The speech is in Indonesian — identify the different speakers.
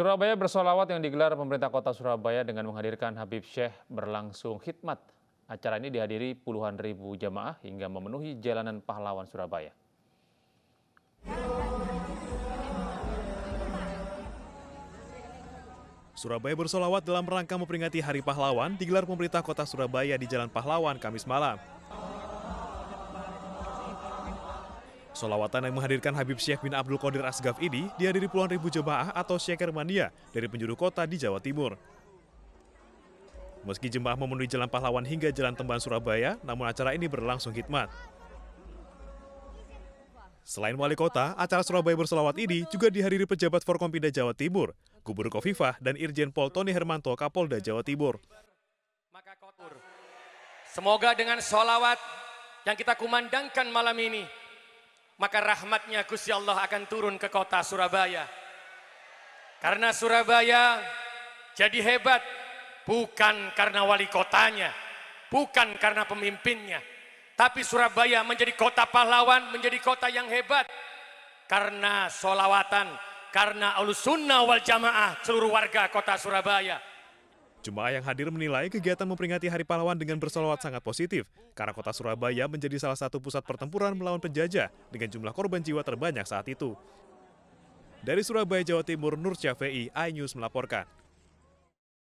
Speaker 1: Surabaya bersolawat yang digelar pemerintah kota Surabaya dengan menghadirkan Habib Syekh berlangsung khidmat. Acara ini dihadiri puluhan ribu jamaah hingga memenuhi jalanan pahlawan Surabaya.
Speaker 2: Surabaya bersolawat dalam rangka memperingati Hari Pahlawan digelar pemerintah kota Surabaya di Jalan Pahlawan Kamis malam. Solawatan yang menghadirkan Habib Syekh bin Abdul Qadir Asgaf ini dihadiri puluhan ribu jemaah atau Mania dari penjuru kota di Jawa Timur. Meski jemaah memenuhi Jalan Pahlawan hingga Jalan Temban Surabaya, namun acara ini berlangsung khidmat. Selain wali kota, acara Surabaya berselawat ini juga dihadiri pejabat Forkompinda Jawa Timur, Gubernur Kofifah, dan Irjen Pol Tony Hermanto Kapolda Jawa Timur.
Speaker 3: Semoga dengan solawat yang kita kumandangkan malam ini, maka rahmatnya Gusti Allah akan turun ke kota Surabaya. Karena Surabaya jadi hebat bukan karena wali kotanya, bukan karena pemimpinnya, tapi Surabaya menjadi kota pahlawan, menjadi kota yang hebat karena solawatan, karena alusunna wal jamaah seluruh warga kota Surabaya.
Speaker 2: Jemaah yang hadir menilai kegiatan memperingati Hari Pahlawan dengan bersolawat sangat positif, karena kota Surabaya menjadi salah satu pusat pertempuran melawan penjajah dengan jumlah korban jiwa terbanyak saat itu. Dari Surabaya, Jawa Timur, Nur Syafei, iNews melaporkan.